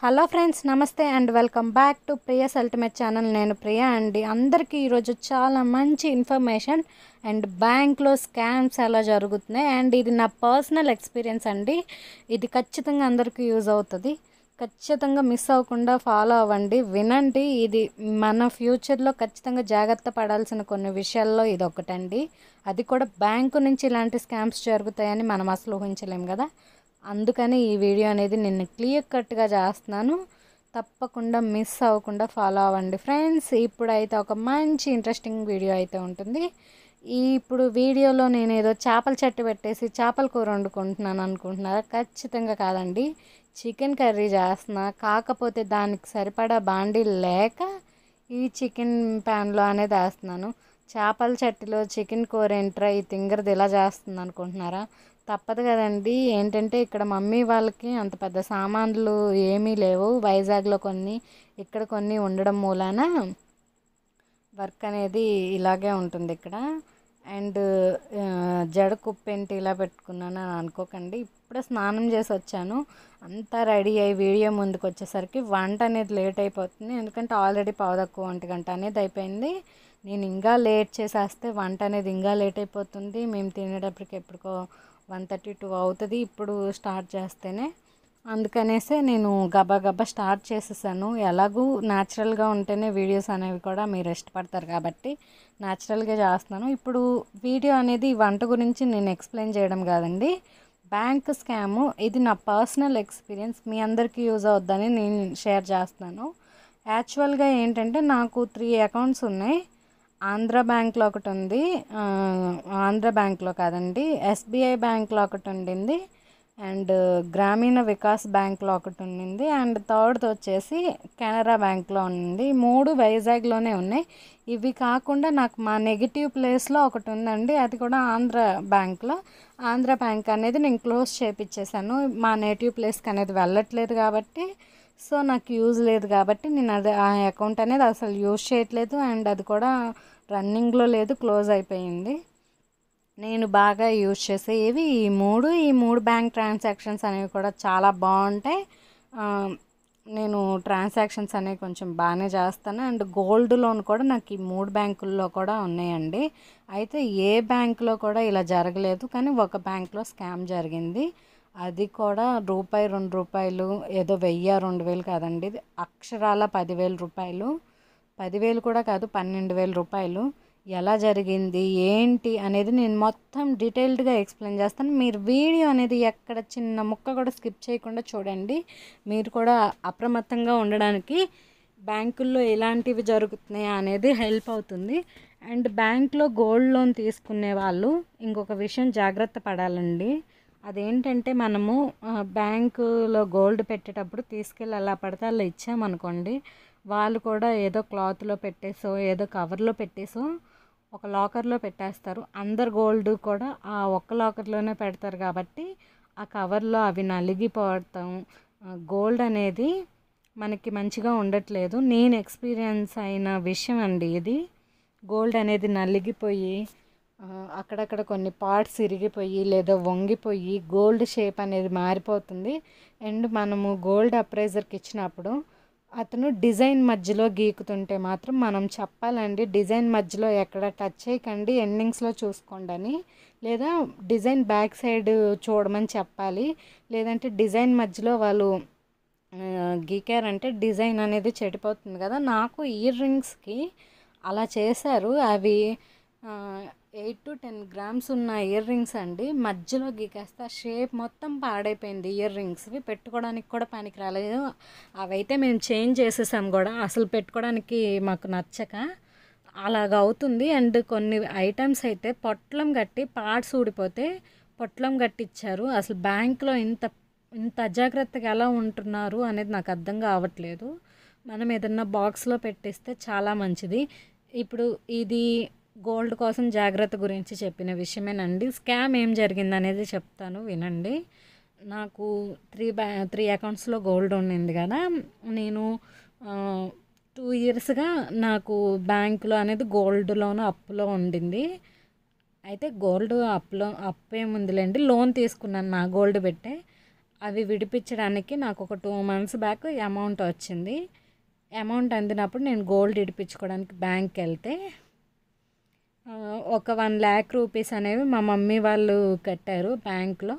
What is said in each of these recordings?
hello friends నమస్తే and welcome back to Priya's ultimate channel నేను ప్రియా అండి అందరికీ ఈరోజు చాలా మంచి ఇన్ఫర్మేషన్ అండ్ బ్యాంక్లో స్కామ్స్ ఎలా జరుగుతున్నాయి అండ్ ఇది నా పర్సనల్ ఎక్స్పీరియన్స్ అండి ఇది ఖచ్చితంగా అందరికీ యూజ్ అవుతుంది ఖచ్చితంగా మిస్ అవ్వకుండా ఫాలో అవ్వండి వినండి ఇది మన ఫ్యూచర్లో ఖచ్చితంగా జాగ్రత్త పడాల్సిన కొన్ని విషయాల్లో ఇది ఒకటండి అది కూడా బ్యాంకు నుంచి ఇలాంటి స్కామ్స్ జరుగుతాయని మనం అసలు ఊహించలేం కదా అందుకని ఈ వీడియో అనేది నేను క్లియర్ కట్గా చేస్తున్నాను తప్పకుండా మిస్ అవ్వకుండా ఫాలో అవ్వండి ఫ్రెండ్స్ ఇప్పుడైతే ఒక మంచి ఇంట్రెస్టింగ్ వీడియో అయితే ఉంటుంది ఈ ఇప్పుడు వీడియోలో నేను ఏదో చేపల చెట్టు పెట్టేసి చేపల కూర వండుకుంటున్నాను అనుకుంటున్నారా ఖచ్చితంగా కాదండి చికెన్ కర్రీ చేస్తున్నా కాకపోతే దానికి సరిపడా బాండీ లేక ఈ చికెన్ ప్యాన్లో అనేది వేస్తున్నాను చేపల చెట్టులో చికెన్ కూర ఎంటర్ ఈ తింగరది ఇలా చేస్తుంది అనుకుంటున్నారా తప్పదు కదండి ఏంటంటే ఇక్కడ మమ్మీ వాళ్ళకి అంత పెద్ద సామాన్లు ఏమీ లేవు వైజాగ్లో కొన్ని ఇక్కడ కొన్ని ఉండడం మూలాన వర్క్ అనేది ఇలాగే ఉంటుంది ఇక్కడ అండ్ జడ కుప్పేంటి ఇలా పెట్టుకున్నాను అని అనుకోకండి ఇప్పుడే స్నానం చేసి వచ్చాను అంతా రెడీ అయ్యి వీడియో ముందుకు వచ్చేసరికి వంట అనేది లేట్ అయిపోతుంది ఎందుకంటే ఆల్రెడీ పావు తక్కువ వంటి గంట అనేది అయిపోయింది నేను ఇంకా లేట్ చేసేస్తే వంట అనేది ఇంకా లేట్ అయిపోతుంది మేము తినేటప్పటికి ఎప్పటికో వన్ థర్టీ టూ అవుతుంది ఇప్పుడు స్టార్ట్ చేస్తేనే అందుకనేసే నేను గబా గబా స్టార్ట్ చేసేసాను ఎలాగూ న్యాచురల్గా ఉంటేనే వీడియోస్ అనేవి కూడా మీరు ఇష్టపడతారు కాబట్టి న్యాచురల్గా చేస్తున్నాను ఇప్పుడు వీడియో అనేది వంట గురించి నేను ఎక్స్ప్లెయిన్ చేయడం కాదండి బ్యాంక్ స్కాము ఇది నా పర్సనల్ ఎక్స్పీరియన్స్ మీ అందరికీ యూజ్ అవుద్దని నేను షేర్ చేస్తున్నాను యాక్చువల్గా ఏంటంటే నాకు త్రీ అకౌంట్స్ ఉన్నాయి ఆంధ్ర బ్యాంక్లో ఒకటి ఉంది ఆంధ్ర బ్యాంక్లో కాదండి ఎస్బీఐ బ్యాంక్లో ఒకటి ఉండింది అండ్ గ్రామీణ వికాస్ బ్యాంక్లో ఒకటి ఉండింది అండ్ థర్డ్ వచ్చేసి కెనరా బ్యాంక్లో ఉంది మూడు వైజాగ్లోనే ఉన్నాయి ఇవి కాకుండా నాకు మా నెగిటివ్ ప్లేస్లో ఒకటి ఉందండి అది కూడా ఆంధ్ర బ్యాంక్లో ఆంధ్ర బ్యాంక్ అనేది నేను క్లోజ్ చేపించేశాను మా నెగిటివ్ ప్లేస్కి అనేది వెళ్ళట్లేదు కాబట్టి సో నాకు యూజ్ లేదు కాబట్టి నేను అది ఆ అకౌంట్ అనేది అసలు యూజ్ చేయట్లేదు అండ్ అది కూడా రన్నింగ్లో లేదు క్లోజ్ అయిపోయింది నేను బాగా యూజ్ చేసేవి ఈ మూడు ఈ మూడు బ్యాంక్ ట్రాన్సాక్షన్స్ అనేవి కూడా చాలా బాగుంటాయి నేను ట్రాన్సాక్షన్స్ అనేవి కొంచెం బాగానే చేస్తాను అండ్ గోల్డ్ లోన్ కూడా నాకు ఈ మూడు బ్యాంకుల్లో కూడా ఉన్నాయండి అయితే ఏ బ్యాంకులో కూడా ఇలా జరగలేదు కానీ ఒక బ్యాంకులో స్కామ్ జరిగింది అది కూడా రూపాయి రెండు రూపాయలు ఏదో వెయ్యి రెండు వేలు కాదండి అక్షరాల పదివేల రూపాయలు పదివేలు కూడా కాదు పన్నెండు వేల రూపాయలు ఎలా జరిగింది ఏంటి అనేది నేను మొత్తం డీటెయిల్డ్గా ఎక్స్ప్లెయిన్ చేస్తాను మీరు వీడియో అనేది ఎక్కడ చిన్న ముక్క కూడా స్కిప్ చేయకుండా చూడండి మీరు కూడా అప్రమత్తంగా ఉండడానికి బ్యాంకుల్లో ఎలాంటివి జరుగుతున్నాయి అనేది హెల్ప్ అవుతుంది అండ్ బ్యాంక్లో గోల్డ్ లోన్ తీసుకునే వాళ్ళు ఇంకొక విషయం జాగ్రత్త పడాలండి అదేంటంటే మనము బ్యాంకులో గోల్డ్ పెట్టేటప్పుడు తీసుకెళ్ళి అలా పడితే అలా ఇచ్చామనుకోండి వాళ్ళు కూడా ఏదో క్లాత్లో పెట్టేసో ఏదో కవర్లో పెట్టేసో ఒక లాకర్లో పెట్టేస్తారు అందరు గోల్డ్ కూడా ఆ ఒక్క లాకర్లోనే పెడతారు కాబట్టి ఆ కవర్లో అవి నలిగిపోవటం గోల్డ్ అనేది మనకి మంచిగా ఉండట్లేదు నేను ఎక్స్పీరియన్స్ అయిన విషయం అండి ఇది గోల్డ్ అనేది నలిగిపోయి అక్కడక్కడ కొన్ని పార్ట్స్ ఇరిగిపోయి లేదా వంగిపోయి గోల్డ్ షేప్ అనేది మారిపోతుంది అండ్ మనము గోల్డ్ అప్రైజర్కి ఇచ్చినప్పుడు అతను డిజైన్ మధ్యలో గీకుతుంటే మాత్రం మనం చెప్పాలండి డిజైన్ మధ్యలో ఎక్కడ టచ్ చేయకండి ఎండింగ్స్లో చూసుకోండి అని లేదా డిజైన్ బ్యాక్ సైడ్ చూడమని చెప్పాలి లేదంటే డిజైన్ మధ్యలో వాళ్ళు గీకారంటే డిజైన్ అనేది చెడిపోతుంది కదా నాకు ఇయర్ రింగ్స్కి అలా చేశారు అవి ఎయిట్ టు టెన్ గ్రామ్స్ ఉన్న ఇయర్ రింగ్స్ అండి మధ్యలో గీకేస్తే ఆ షేప్ మొత్తం పాడైపోయింది ఇయర్ రింగ్స్వి పెట్టుకోవడానికి కూడా పనికి రాలేదు అవైతే మేము చేంజ్ చేసేసాం కూడా అసలు పెట్టుకోవడానికి మాకు నచ్చక అలాగ అవుతుంది అండ్ కొన్ని ఐటమ్స్ అయితే పొట్లం కట్టి పార్ట్స్ ఊడిపోతే పొట్లం కట్టిచ్చారు అసలు బ్యాంక్లో ఇంత ఇంత అజాగ్రత్తగా ఎలా ఉంటున్నారు అనేది నాకు అర్థం కావట్లేదు మనం ఏదన్నా బాక్స్లో పెట్టిస్తే చాలా మంచిది ఇప్పుడు ఇది గోల్డ్ కోసం జాగ్రత్త గురించి చెప్పిన విషయమేనండి స్కామ్ ఏం జరిగిందనేది చెప్తాను వినండి నాకు త్రీ బ్యా త్రీ అకౌంట్స్లో గోల్డ్ ఉండింది కదా నేను టూ ఇయర్స్గా నాకు బ్యాంకులో అనేది గోల్డ్ లోన్ అప్పులో ఉండింది అయితే గోల్డ్ అప్పులో అప్పు ఏముందిలేండి లోన్ తీసుకున్నాను నా గోల్డ్ పెట్టే అవి విడిపించడానికి నాకు ఒక టూ మంత్స్ బ్యాక్ అమౌంట్ వచ్చింది అమౌంట్ అందినప్పుడు నేను గోల్డ్ విడిపించుకోవడానికి బ్యాంక్కి వెళ్తే ఒక వన్ ల్యాక్ రూపీస్ అనేవి మా మమ్మీ వాళ్ళు కట్టారు బ్యాంక్లో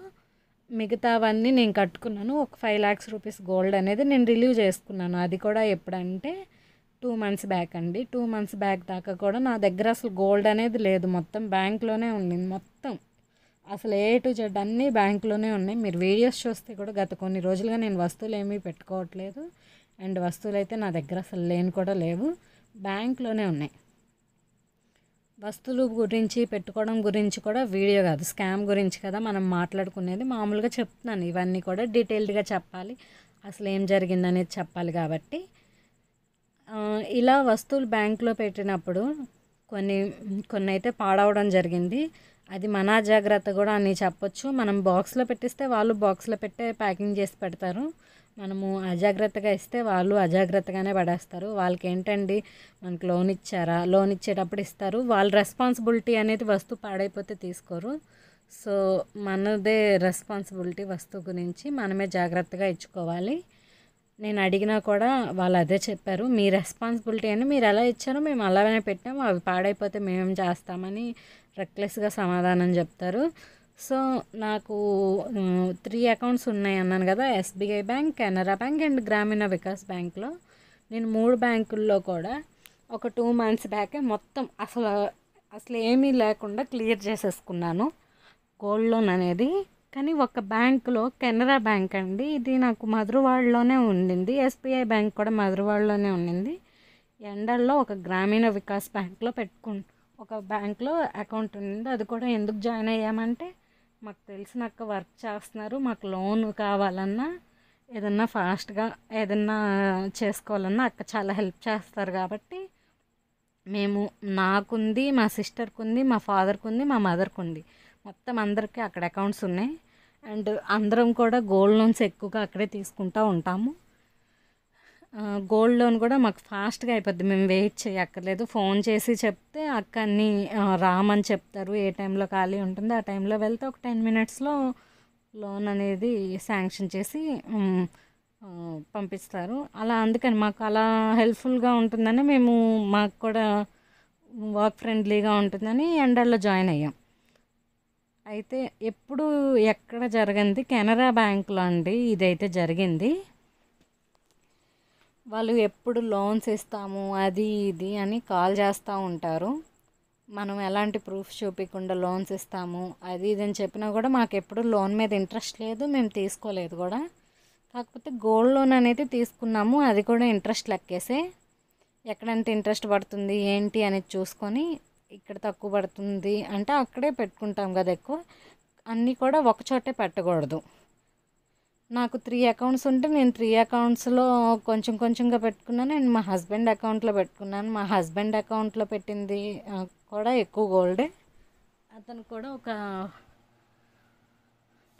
మిగతావన్నీ నేను కట్టుకున్నాను ఒక ఫైవ్ ల్యాక్స్ రూపీస్ గోల్డ్ అనేది నేను రిలీవ్ చేసుకున్నాను అది కూడా ఎప్పుడంటే టూ మంత్స్ బ్యాక్ అండి టూ మంత్స్ బ్యాక్ దాకా కూడా నా దగ్గర అసలు గోల్డ్ అనేది లేదు మొత్తం బ్యాంక్లోనే ఉండింది మొత్తం అసలు ఏ టు జెడ్ అన్నీ బ్యాంక్లోనే ఉన్నాయి మీరు వీడియోస్ చూస్తే కూడా గత కొన్ని రోజులుగా నేను వస్తువులు ఏమీ పెట్టుకోవట్లేదు అండ్ వస్తువులు అయితే నా దగ్గర అసలు లేని కూడా లేవు బ్యాంక్లోనే ఉన్నాయి వస్తువులు గురించి పెట్టుకోవడం గురించి కూడా వీడియో కాదు స్కామ్ గురించి కదా మనం మాట్లాడుకునేది మామూలుగా చెప్తున్నాను ఇవన్నీ కూడా డీటెయిల్డ్గా చెప్పాలి అసలు ఏం జరిగిందనేది చెప్పాలి కాబట్టి ఇలా వస్తువులు బ్యాంకులో పెట్టినప్పుడు కొన్ని కొన్ని అయితే పాడవడం జరిగింది అది మన జాగ్రత్త కూడా అని చెప్పొచ్చు మనం బాక్స్లో పెట్టిస్తే వాళ్ళు బాక్స్లో పెట్టే ప్యాకింగ్ చేసి పెడతారు మనము అజాగ్రత్తగా ఇస్తే వాళ్ళు అజాగ్రత్తగానే పడేస్తారు వాళ్ళకి ఏంటండి మనకు లోన్ ఇచ్చారా లోన్ ఇచ్చేటప్పుడు ఇస్తారు వాళ్ళ రెస్పాన్సిబిలిటీ అనేది వస్తువు పాడైపోతే తీసుకోరు సో మనదే రెస్పాన్సిబిలిటీ వస్తువు గురించి మనమే జాగ్రత్తగా ఇచ్చుకోవాలి నేను అడిగినా కూడా వాళ్ళు అదే చెప్పారు మీ రెస్పాన్సిబిలిటీ అని మీరు ఎలా ఇచ్చారో మేము అలానే పెట్టాము అవి పాడైపోతే మేమేం చేస్తామని రెక్లెస్గా సమాధానం చెప్తారు సో నాకు త్రీ అకౌంట్స్ ఉన్నాయి అన్నాను కదా SBI bank Canara bank and Grameena Vikas బ్యాంక్లో నేను మూడు బ్యాంకుల్లో కూడా ఒక టూ మంత్స్ బ్యాకే మొత్తం అసలు అసలు ఏమీ లేకుండా క్లియర్ చేసేసుకున్నాను గోల్డ్ లోన్ అనేది కానీ ఒక బ్యాంకులో కెనరా బ్యాంక్ అండి ఇది నాకు మధురవాడలోనే ఉండింది ఎస్బీఐ బ్యాంక్ కూడా మధురవాడలోనే ఉండింది ఎండల్లో ఒక గ్రామీణ వికాస్ బ్యాంక్లో పెట్టుకుంటాను ఒక బ్యాంక్లో అకౌంట్ ఉంది అది కూడా ఎందుకు జాయిన్ అయ్యామంటే మాకు తెలిసిన అక్క వర్క్ చేస్తున్నారు మాకు లోన్ కావాలన్నా ఏదన్నా ఫాస్ట్గా ఏదన్నా చేసుకోవాలన్నా అక్క చాలా హెల్ప్ చేస్తారు కాబట్టి మేము నాకుంది మా సిస్టర్కి ఉంది మా ఫాదర్కి ఉంది మా మదర్కి ఉంది మొత్తం అందరికీ అక్కడ అకౌంట్స్ ఉన్నాయి అండ్ అందరం కూడా గోల్డ్ లోన్స్ ఎక్కువగా అక్కడే తీసుకుంటూ ఉంటాము గోల్డ్ లోన్ కూడా మాకు ఫాస్ట్గా అయిపోద్ది మేము వెయిట్ చేయక్కర్లేదు ఫోన్ చేసి చెప్తే అక్క అన్ని రామని చెప్తారు ఏ టైంలో ఖాళీ ఉంటుంది ఆ టైంలో వెళ్తే ఒక టెన్ మినిట్స్లో లోన్ అనేది శాంక్షన్ చేసి పంపిస్తారు అలా అందుకని మాకు అలా హెల్ప్ఫుల్గా ఉంటుందని మేము మాకు కూడా వర్క్ ఫ్రెండ్లీగా ఉంటుందని ఎండర్లో జాయిన్ అయ్యాం అయితే ఎప్పుడు ఎక్కడ జరిగింది కెనరా బ్యాంక్లో అండి ఇదైతే జరిగింది వాళ్ళు ఎప్పుడు లోన్స్ ఇస్తాము అది ఇది అని కాల్ చేస్తూ ఉంటారు మనం ఎలాంటి ప్రూఫ్ చూపించకుండా లోన్స్ ఇస్తాము అది ఇది అని చెప్పినా కూడా మాకు ఎప్పుడు లోన్ మీద ఇంట్రెస్ట్ లేదు మేము తీసుకోలేదు కూడా కాకపోతే గోల్డ్ లోన్ అనేది తీసుకున్నాము అది కూడా ఇంట్రెస్ట్ లెక్కేసే ఎక్కడంత ఇంట్రెస్ట్ పడుతుంది ఏంటి అనేది చూసుకొని ఇక్కడ తక్కువ పడుతుంది అంటే అక్కడే పెట్టుకుంటాం కదా ఎక్కువ అన్నీ కూడా ఒకచోటే పెట్టకూడదు నాకు త్రీ అకౌంట్స్ ఉంటే నేను త్రీ అకౌంట్స్లో కొంచెం కొంచెంగా పెట్టుకున్నాను అండ్ మా హస్బెండ్ అకౌంట్లో పెట్టుకున్నాను మా హస్బెండ్ అకౌంట్లో పెట్టింది కూడా ఎక్కువ గోల్డే అతను కూడా ఒక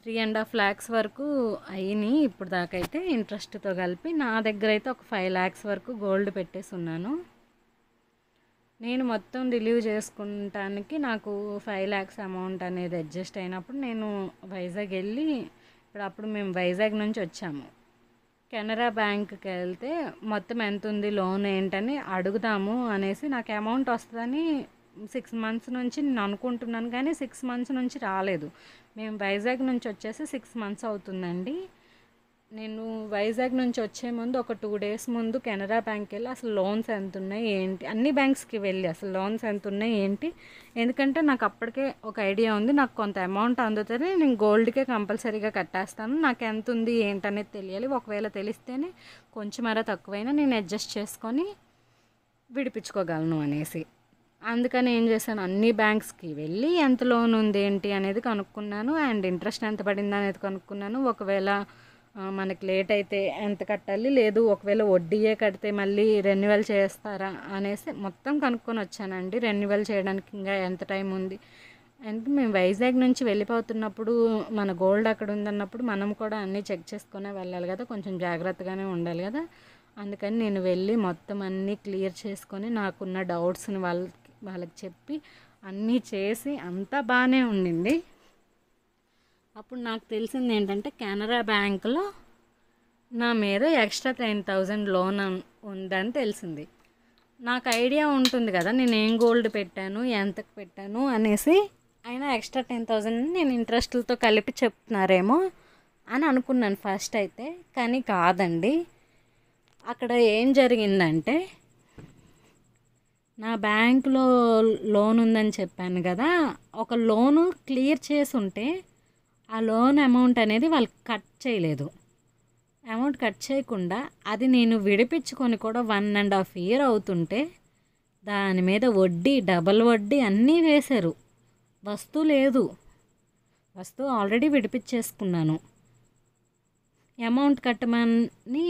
త్రీ అండ్ హాఫ్ ల్యాక్స్ వరకు అయ్యి ఇప్పుడు దాకైతే ఇంట్రెస్ట్తో కలిపి నా దగ్గర అయితే ఒక ఫైవ్ ల్యాక్స్ వరకు గోల్డ్ పెట్టేసి ఉన్నాను నేను మొత్తం రిలీవ్ చేసుకుంటానికి నాకు ఫైవ్ ల్యాక్స్ అమౌంట్ అనేది అడ్జస్ట్ అయినప్పుడు నేను వైజాగ్ వెళ్ళి ఇక్కడ అప్పుడు మేము వైజాగ్ నుంచి వచ్చాము కెనరా బ్యాంక్కి వెళ్తే మొత్తం ఎంత ఉంది లోన్ ఏంటని అడుగుదాము అనేసి నాకు అమౌంట్ వస్తుందని సిక్స్ మంత్స్ నుంచి నేను అనుకుంటున్నాను కానీ సిక్స్ మంత్స్ నుంచి రాలేదు మేము వైజాగ్ నుంచి వచ్చేసి సిక్స్ మంత్స్ అవుతుందండి నేను వైజాగ్ నుంచి వచ్చే ముందు ఒక టూ డేస్ ముందు కెనరా బ్యాంక్ వెళ్ళి అసలు లోన్స్ ఎంత ఉన్నాయి ఏంటి అన్ని బ్యాంక్స్కి వెళ్ళి అసలు లోన్స్ ఎంత ఉన్నాయి ఏంటి ఎందుకంటే నాకు అప్పటికే ఒక ఐడియా ఉంది నాకు కొంత అమౌంట్ అందుతుంది నేను గోల్డ్కే కంపల్సరీగా కట్టేస్తాను నాకు ఎంత ఉంది ఏంటనేది తెలియాలి ఒకవేళ తెలిస్తేనే కొంచెం అర తక్కువైనా నేను అడ్జస్ట్ చేసుకొని విడిపించుకోగలను అనేసి అందుకని ఏం చేశాను అన్ని బ్యాంక్స్కి వెళ్ళి ఎంత లోన్ ఉంది ఏంటి అనేది కనుక్కున్నాను అండ్ ఇంట్రెస్ట్ ఎంత పడింది అనేది కనుక్కున్నాను ఒకవేళ మనకి లేట్ అయితే ఎంత కట్టాలి లేదు ఒకవేళ వడ్డీయే కడితే మళ్ళీ రెన్యువల్ చేస్తారా అనేసి మొత్తం కనుక్కొని వచ్చానండి రెన్యువల్ చేయడానికి ఇంకా ఎంత టైం ఉంది అంటే మేము వైజాగ్ నుంచి వెళ్ళిపోతున్నప్పుడు మన గోల్డ్ అక్కడ ఉందన్నప్పుడు మనం కూడా అన్నీ చెక్ చేసుకునే వెళ్ళాలి కదా కొంచెం జాగ్రత్తగానే ఉండాలి కదా అందుకని నేను వెళ్ళి మొత్తం అన్నీ క్లియర్ చేసుకొని నాకున్న డౌట్స్ని వాళ్ళకి వాళ్ళకి చెప్పి అన్నీ చేసి అంతా బాగానే ఉండింది అప్పుడు నాకు తెలిసింది ఏంటంటే కెనరా బ్యాంక్లో నా మీద ఎక్స్ట్రా టెన్ థౌజండ్ లోన్ ఉందని తెలిసింది నాకు ఐడియా ఉంటుంది కదా నేను ఏం గోల్డ్ పెట్టాను ఎంతకు పెట్టాను అనేసి అయినా ఎక్స్ట్రా టెన్ థౌజండ్ నేను ఇంట్రెస్ట్లతో కలిపి చెప్తున్నారేమో అని అనుకున్నాను ఫస్ట్ అయితే కానీ కాదండి అక్కడ ఏం జరిగిందంటే నా బ్యాంకులో లోన్ ఉందని చెప్పాను కదా ఒక లోను క్లియర్ చేసి ఉంటే ఆ లోన్ అమౌంట్ అనేది వాళ్ళు కట్ చేయలేదు అమౌంట్ కట్ చేయకుండా అది నేను విడిపించుకొని కూడా వన్ అండ్ హాఫ్ ఇయర్ అవుతుంటే దాని మీద వడ్డీ డబల్ వడ్డీ అన్నీ వేశారు వస్తువు లేదు వస్తువు ఆల్రెడీ విడిపించేసుకున్నాను అమౌంట్ కట్టమని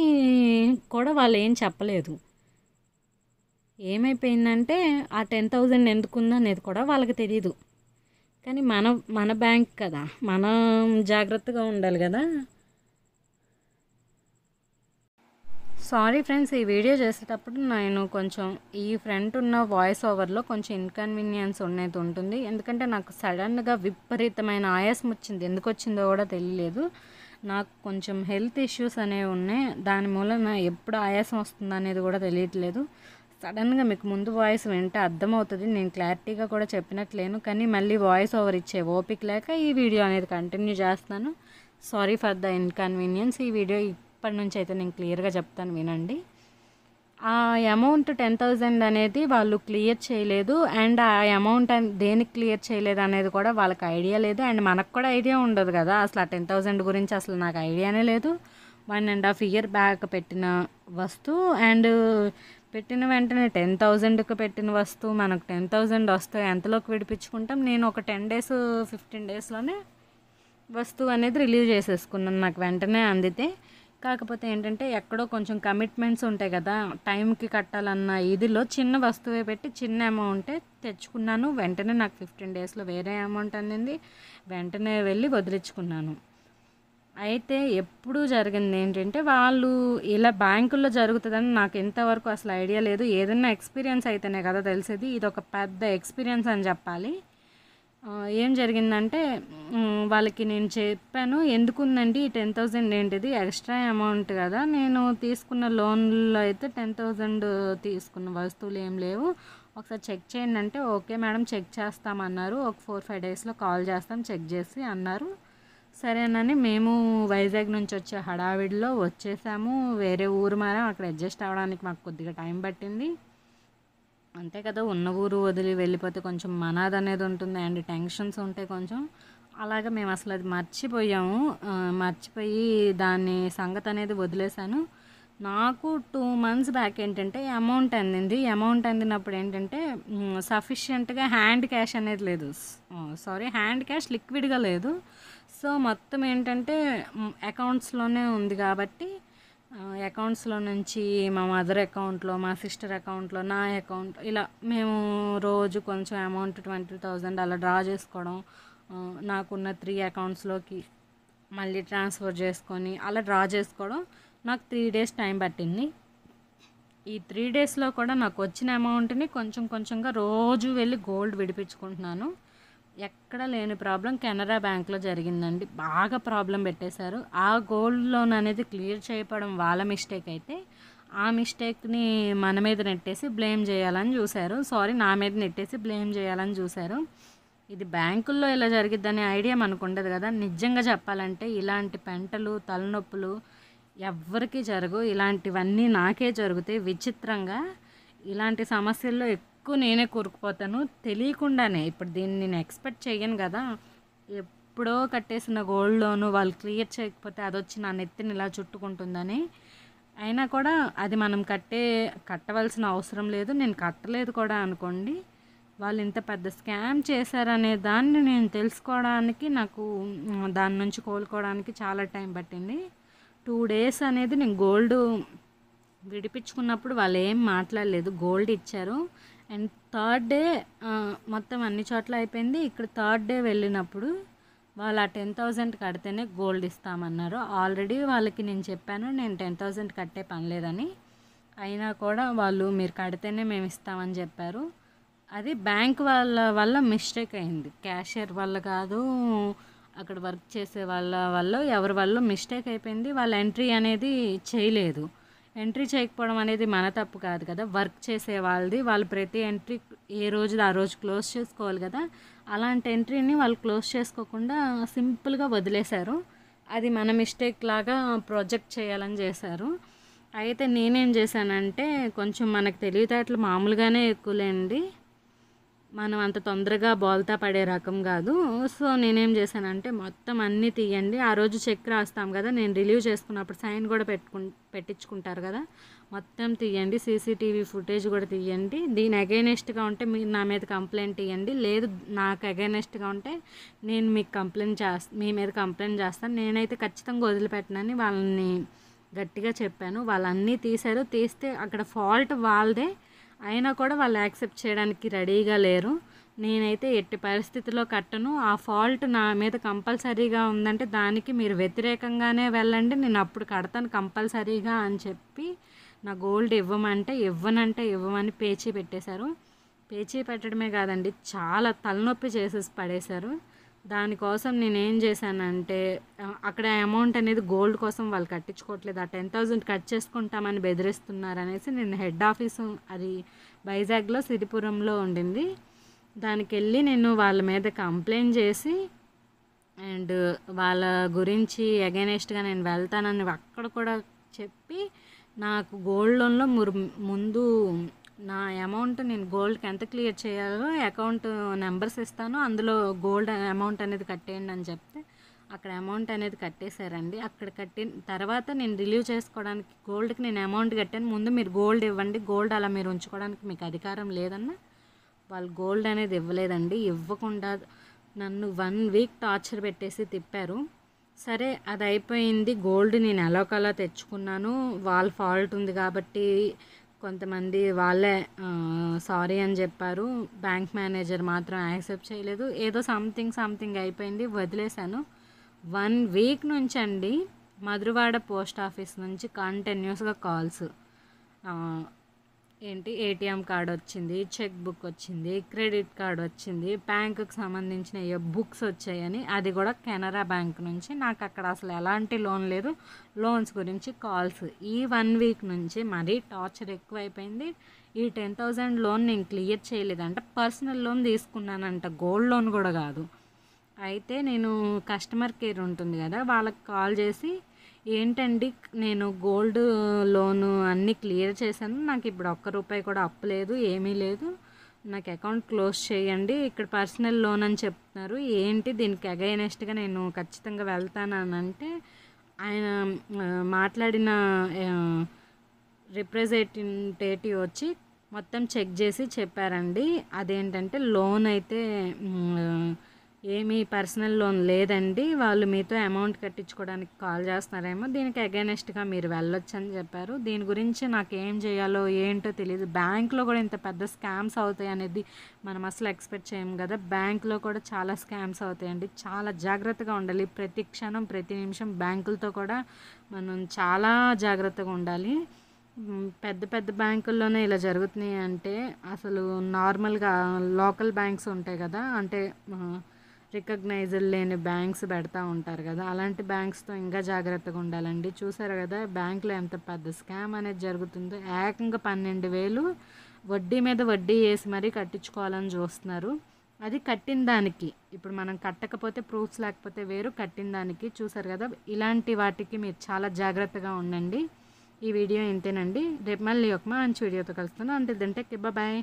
కూడా వాళ్ళు ఏం చెప్పలేదు ఏమైపోయిందంటే ఆ టెన్ థౌజండ్ ఎందుకుందనేది కూడా వాళ్ళకి తెలియదు కానీ మన మన బ్యాంక్ కదా మనం జాగ్రత్తగా ఉండాలి కదా సారీ ఫ్రెండ్స్ ఈ వీడియో చేసేటప్పుడు నేను కొంచెం ఈ ఫ్రంట్ ఉన్న వాయిస్ ఓవర్లో కొంచెం ఇన్కన్వీనియన్స్ ఉండేది ఉంటుంది ఎందుకంటే నాకు సడన్గా విపరీతమైన ఆయాసం వచ్చింది ఎందుకు వచ్చిందో కూడా తెలియలేదు నాకు కొంచెం హెల్త్ ఇష్యూస్ అనేవి ఉన్నాయి దాని మూలన ఎప్పుడు ఆయాసం వస్తుంది అనేది కూడా తెలియట్లేదు సడన్గా మీకు ముందు వాయిస్ వింటే అర్థమవుతుంది నేను క్లారిటీగా కూడా చెప్పినట్లేను కానీ మళ్ళీ వాయిస్ ఓవర్ ఇచ్చే ఓపిక లేక ఈ వీడియో అనేది కంటిన్యూ చేస్తాను సారీ ఫర్ ద ఇన్కన్వీనియన్స్ ఈ వీడియో ఇప్పటి నుంచి అయితే నేను క్లియర్గా చెప్తాను వినండి ఆ అమౌంట్ టెన్ థౌజండ్ అనేది వాళ్ళు క్లియర్ చేయలేదు అండ్ ఆ అమౌంట్ దేనికి క్లియర్ చేయలేదు అనేది కూడా వాళ్ళకి ఐడియా లేదు అండ్ మనకు కూడా ఐడియా ఉండదు కదా అసలు ఆ టెన్ థౌజండ్ గురించి అసలు నాకు ఐడియానే లేదు one and half year back పెట్టిన వస్తువు అండ్ పెట్టిన వెంటనే టెన్ థౌజండ్కి పెట్టిన వస్తువు మనకు టెన్ థౌజండ్ వస్తాయి ఎంతలోకి విడిపించుకుంటాం నేను ఒక టెన్ డేస్ ఫిఫ్టీన్ డేస్లోనే వస్తువు అనేది రిలీవ్ చేసేసుకున్నాను నాకు వెంటనే అందితే కాకపోతే ఏంటంటే ఎక్కడో కొంచెం కమిట్మెంట్స్ ఉంటాయి కదా టైంకి కట్టాలన్న ఇదిలో చిన్న వస్తువే పెట్టి చిన్న అమౌంటే తెచ్చుకున్నాను వెంటనే నాకు ఫిఫ్టీన్ డేస్లో వేరే అమౌంట్ అందింది వెంటనే వెళ్ళి వదిలించుకున్నాను అయితే ఎప్పుడు జరిగింది ఏంటంటే వాళ్ళు ఇలా బ్యాంకుల్లో జరుగుతుందని నాకు ఇంతవరకు అసలు ఐడియా లేదు ఏదన్నా ఎక్స్పీరియన్స్ అయితేనే కదా తెలిసేది ఇది ఒక పెద్ద ఎక్స్పీరియన్స్ అని చెప్పాలి ఏం జరిగిందంటే వాళ్ళకి నేను చెప్పాను ఎందుకుందండి టెన్ థౌజండ్ ఏంటిది ఎక్స్ట్రా అమౌంట్ కదా నేను తీసుకున్న లోన్లో అయితే టెన్ థౌజండ్ తీసుకున్న వస్తువులు ఏం లేవు ఒకసారి చెక్ చేయండి అంటే ఓకే మేడం చెక్ చేస్తామన్నారు ఒక ఫోర్ ఫైవ్ డేస్లో కాల్ చేస్తాం చెక్ చేసి అన్నారు సరేనని మేము వైజాగ్ నుంచి వచ్చే హడావిడిలో వచ్చేసాము వేరే ఊరు మారా అక్కడ అడ్జస్ట్ అవ్వడానికి మాకు కొద్దిగా టైం పట్టింది అంతే కదా ఉన్న ఊరు వదిలి వెళ్ళిపోతే కొంచెం మనాది అనేది ఉంటుంది అండ్ టెన్షన్స్ ఉంటాయి కొంచెం అలాగే మేము అసలు అది మర్చిపోయాము మర్చిపోయి దాని సంగతి అనేది వదిలేశాను నాకు టూ మంత్స్ బ్యాక్ ఏంటంటే అమౌంట్ అందింది అమౌంట్ అందినప్పుడు ఏంటంటే సఫిషియెంట్గా హ్యాండ్ క్యాష్ అనేది లేదు సారీ హ్యాండ్ క్యాష్ లిక్విడ్గా లేదు సో మొత్తం ఏంటంటే అకౌంట్స్లోనే ఉంది కాబట్టి అకౌంట్స్లో నుంచి మా మదర్ అకౌంట్లో మా సిస్టర్ అకౌంట్లో నా అకౌంట్ ఇలా మేము రోజు కొంచెం అమౌంట్ ట్వంటీ థౌజండ్ అలా డ్రా చేసుకోవడం నాకున్న త్రీ అకౌంట్స్లోకి మళ్ళీ ట్రాన్స్ఫర్ చేసుకొని అలా డ్రా చేసుకోవడం నాకు త్రీ డేస్ టైం పట్టింది ఈ త్రీ డేస్లో కూడా నాకు వచ్చిన అమౌంట్ని కొంచెం కొంచెంగా రోజు వెళ్ళి గోల్డ్ విడిపించుకుంటున్నాను ఎక్కడ లేని ప్రాబ్లం కెనరా బ్యాంక్లో జరిగిందండి బాగా ప్రాబ్లం పెట్టేశారు ఆ గోల్డ్ లోన్ అనేది క్లియర్ చేయపడం వాళ్ళ మిస్టేక్ అయితే ఆ మిస్టేక్ని మన మీద నెట్టేసి బ్లేమ్ చేయాలని చూశారు సారీ నా మీద నెట్టేసి బ్లేమ్ చేయాలని చూశారు ఇది బ్యాంకుల్లో ఇలా జరిగిద్దనే ఐడియా మనకు ఉండదు కదా నిజంగా చెప్పాలంటే ఇలాంటి పెంటలు తలనొప్పులు ఎవ్వరికీ జరగవు ఇలాంటివన్నీ నాకే జరుగుతాయి విచిత్రంగా ఇలాంటి సమస్యల్లో ఎక్కువ నేనే కూరుకుపోతాను తెలియకుండానే ఇప్పుడు దీన్ని నేను ఎక్స్పెక్ట్ చేయను కదా ఎప్పుడో కట్టేసిన గోల్డ్ లోన్ వాళ్ళు క్లియర్ చేయకపోతే అది వచ్చి నా నెత్తిని ఇలా చుట్టుకుంటుందని అయినా కూడా అది మనం కట్టే కట్టవలసిన అవసరం లేదు నేను కట్టలేదు కూడా అనుకోండి వాళ్ళు ఇంత పెద్ద స్కామ్ చేశారనే దాన్ని నేను తెలుసుకోవడానికి నాకు దాని నుంచి కోలుకోవడానికి చాలా టైం పట్టింది టూ డేస్ అనేది నేను గోల్డ్ విడిపించుకున్నప్పుడు వాళ్ళు ఏం మాట్లాడలేదు గోల్డ్ ఇచ్చారు అండ్ థర్డ్ డే మొత్తం అన్ని చోట్ల అయిపోయింది ఇక్కడ థర్డ్ డే వెళ్ళినప్పుడు వాళ్ళు ఆ టెన్ థౌజండ్ కడితేనే గోల్డ్ ఇస్తామన్నారు ఆల్రెడీ వాళ్ళకి నేను చెప్పాను నేను టెన్ థౌజండ్ కట్టే పని లేదని అయినా కూడా వాళ్ళు మీరు కడితేనే మేము ఇస్తామని చెప్పారు అది బ్యాంక్ వాళ్ళ వల్ల మిస్టేక్ అయింది క్యాషియర్ వల్ల కాదు అక్కడ వర్క్ చేసే వాళ్ళ వల్ల ఎవరి వల్ల మిస్టేక్ అయిపోయింది వాళ్ళ ఎంట్రీ అనేది చేయలేదు ఎంట్రీ చేయకపోవడం అనేది మన తప్పు కాదు కదా వర్క్ చేసే వాళ్ళది వాళ్ళు ప్రతి ఎంట్రీ ఏ రోజుది ఆ రోజు క్లోజ్ చేసుకోవాలి కదా అలాంటి ఎంట్రీని వాళ్ళు క్లోజ్ చేసుకోకుండా సింపుల్గా వదిలేశారు అది మన మిస్టేక్ లాగా ప్రాజెక్ట్ చేయాలని చేశారు అయితే నేనేం చేశానంటే కొంచెం మనకు తెలివితేటలు మామూలుగానే ఎక్కువలేండి మనం అంత తొందరగా బోల్తా పడే రకం కాదు సో నేనేం చేశానంటే మొత్తం అన్నీ తీయండి ఆ రోజు చెక్ రాస్తాం కదా నేను రిలీవ్ చేసుకున్నప్పుడు సైన్ కూడా పెట్టుకు పెట్టించుకుంటారు కదా మొత్తం తీయండి సీసీటీవీ ఫుటేజ్ కూడా తీయండి దీని అగైనెస్ట్గా ఉంటే మీరు నా మీద కంప్లైంట్ ఇవ్వండి లేదు నాకు అగైనెస్ట్గా ఉంటే నేను మీకు కంప్లైంట్ చేస్ మీ మీద కంప్లైంట్ చేస్తాను నేనైతే ఖచ్చితంగా వదిలిపెట్టనని వాళ్ళని గట్టిగా చెప్పాను వాళ్ళన్నీ తీశారు తీస్తే అక్కడ ఫాల్ట్ వాళ్ళదే అయినా కూడా వాళ్ళు యాక్సెప్ట్ చేయడానికి రెడీగా లేరు నేనైతే ఎట్టి పరిస్థితిలో కట్టను ఆ ఫాల్ట్ నా మీద కంపల్సరీగా ఉందంటే దానికి మీరు వ్యతిరేకంగానే వెళ్ళండి నేను అప్పుడు కడతాను కంపల్సరీగా అని చెప్పి నా గోల్డ్ ఇవ్వమంటే ఇవ్వనంటే ఇవ్వమని పేచీ పెట్టేశారు పేచీ పెట్టడమే కాదండి చాలా తలనొప్పి చేసేసి పడేశారు దానికోసం నేను ఏం చేశానంటే అక్కడ అమౌంట్ అనేది గోల్డ్ కోసం వాళ్ళు కట్టించుకోవట్లేదు ఆ టెన్ థౌజండ్ కట్ చేసుకుంటామని బెదిరిస్తున్నారు అనేసి నేను హెడ్ ఆఫీసు అది వైజాగ్లో సిరిపురంలో ఉండింది దానికి వెళ్ళి నేను వాళ్ళ మీద కంప్లైంట్ చేసి అండ్ వాళ్ళ గురించి అగైనెస్ట్గా నేను వెళ్తానని అక్కడ కూడా చెప్పి నాకు గోల్డ్ లోన్లో ముందు నా అమౌంట్ నేను గోల్డ్కి ఎంత క్లియర్ చేయాలో అకౌంట్ నెంబర్స్ ఇస్తాను అందులో గోల్డ్ అమౌంట్ అనేది కట్టేయండి అని చెప్తే అక్కడ అమౌంట్ అనేది కట్టేశారండి అక్కడ కట్టిన తర్వాత నేను రిలీవ్ చేసుకోవడానికి గోల్డ్కి నేను అమౌంట్ కట్టాను ముందు మీరు గోల్డ్ ఇవ్వండి గోల్డ్ అలా మీరు ఉంచుకోవడానికి మీకు అధికారం లేదన్న వాళ్ళు గోల్డ్ అనేది ఇవ్వలేదండి ఇవ్వకుండా నన్ను వన్ వీక్ టార్చర్ పెట్టేసి తిప్పారు సరే అది అయిపోయింది గోల్డ్ నేను ఎలా ఒకలా తెచ్చుకున్నాను వాళ్ళ ఫాల్ట్ ఉంది కాబట్టి కొంతమంది వాళ్ళే సారీ అని చెప్పారు బ్యాంక్ మేనేజర్ మాత్రం యాక్సెప్ట్ చేయలేదు ఏదో సంథింగ్ సంథింగ్ అయిపోయింది వదిలేశాను వన్ వీక్ నుంచి అండి మధురవాడ పోస్ట్ ఆఫీస్ నుంచి కంటిన్యూస్గా కాల్స్ ఏంటి ఏటీఎం కార్డ్ వచ్చింది చెక్ బుక్ వచ్చింది క్రెడిట్ కార్డ్ వచ్చింది బ్యాంకుకు సంబంధించిన ఏ బుక్స్ వచ్చాయని అది కూడా కెనరా బ్యాంక్ నుంచి నాకు అక్కడ అసలు ఎలాంటి లోన్ లేదు లోన్స్ గురించి కాల్స్ ఈ వన్ వీక్ నుంచి మరీ టార్చర్ ఎక్కువైపోయింది ఈ టెన్ థౌజండ్ లోన్ నేను క్లియర్ చేయలేదంట పర్సనల్ లోన్ తీసుకున్నానంట గోల్డ్ లోన్ కూడా కాదు అయితే నేను కస్టమర్ కేర్ ఉంటుంది కదా వాళ్ళకి కాల్ చేసి ఏంటండి నేను గోల్డ్ లోన్ అన్నీ క్లియర్ చేశాను నాకు ఇప్పుడు ఒక్క రూపాయి కూడా అప్పు లేదు ఏమీ లేదు నాకు అకౌంట్ క్లోజ్ చేయండి ఇక్కడ పర్సనల్ లోన్ అని చెప్తున్నారు ఏంటి దీనికి అగైనెస్ట్గా నేను ఖచ్చితంగా వెళ్తానంటే ఆయన మాట్లాడిన రిప్రజెంటేటివ్ వచ్చి మొత్తం చెక్ చేసి చెప్పారండి అదేంటంటే లోన్ అయితే ఏమీ పర్సనల్ లోన్ లేదండి వాళ్ళు మీతో అమౌంట్ కట్టించుకోవడానికి కాల్ చేస్తున్నారేమో దీనికి అగైనెస్ట్గా మీరు వెళ్ళొచ్చు అని చెప్పారు దీని గురించి నాకు ఏం చేయాలో ఏంటో తెలియదు బ్యాంక్లో కూడా ఇంత పెద్ద స్కామ్స్ అవుతాయి అనేది మనం అసలు ఎక్స్పెక్ట్ చేయము కదా బ్యాంక్లో కూడా చాలా స్కామ్స్ అవుతాయండి చాలా జాగ్రత్తగా ఉండాలి ప్రతి క్షణం ప్రతి నిమిషం బ్యాంకులతో కూడా మనం చాలా జాగ్రత్తగా ఉండాలి పెద్ద పెద్ద బ్యాంకుల్లోనే ఇలా జరుగుతున్నాయి అంటే అసలు నార్మల్గా లోకల్ బ్యాంక్స్ ఉంటాయి కదా అంటే రికగ్నైజర్ లేని బ్యాంక్స్ పెడతా ఉంటారు కదా అలాంటి బ్యాంక్స్తో ఇంకా జాగ్రత్తగా ఉండాలండి చూసారు కదా బ్యాంకులో ఎంత పెద్ద స్కామ్ అనేది జరుగుతుందో ఏకంగా పన్నెండు వేలు వడ్డీ మీద వడ్డీ వేసి మరీ కట్టించుకోవాలని చూస్తున్నారు అది కట్టిన దానికి ఇప్పుడు మనం కట్టకపోతే ప్రూఫ్స్ లేకపోతే వేరు కట్టిన దానికి చూసారు కదా ఇలాంటి వాటికి మీరు చాలా జాగ్రత్తగా ఉండండి ఈ వీడియో ఇంతేనండి రేపు మళ్ళీ ఒక మంచి వీడియోతో కలుస్తున్నాను అంతే దంటే కిబ్బా బాయ్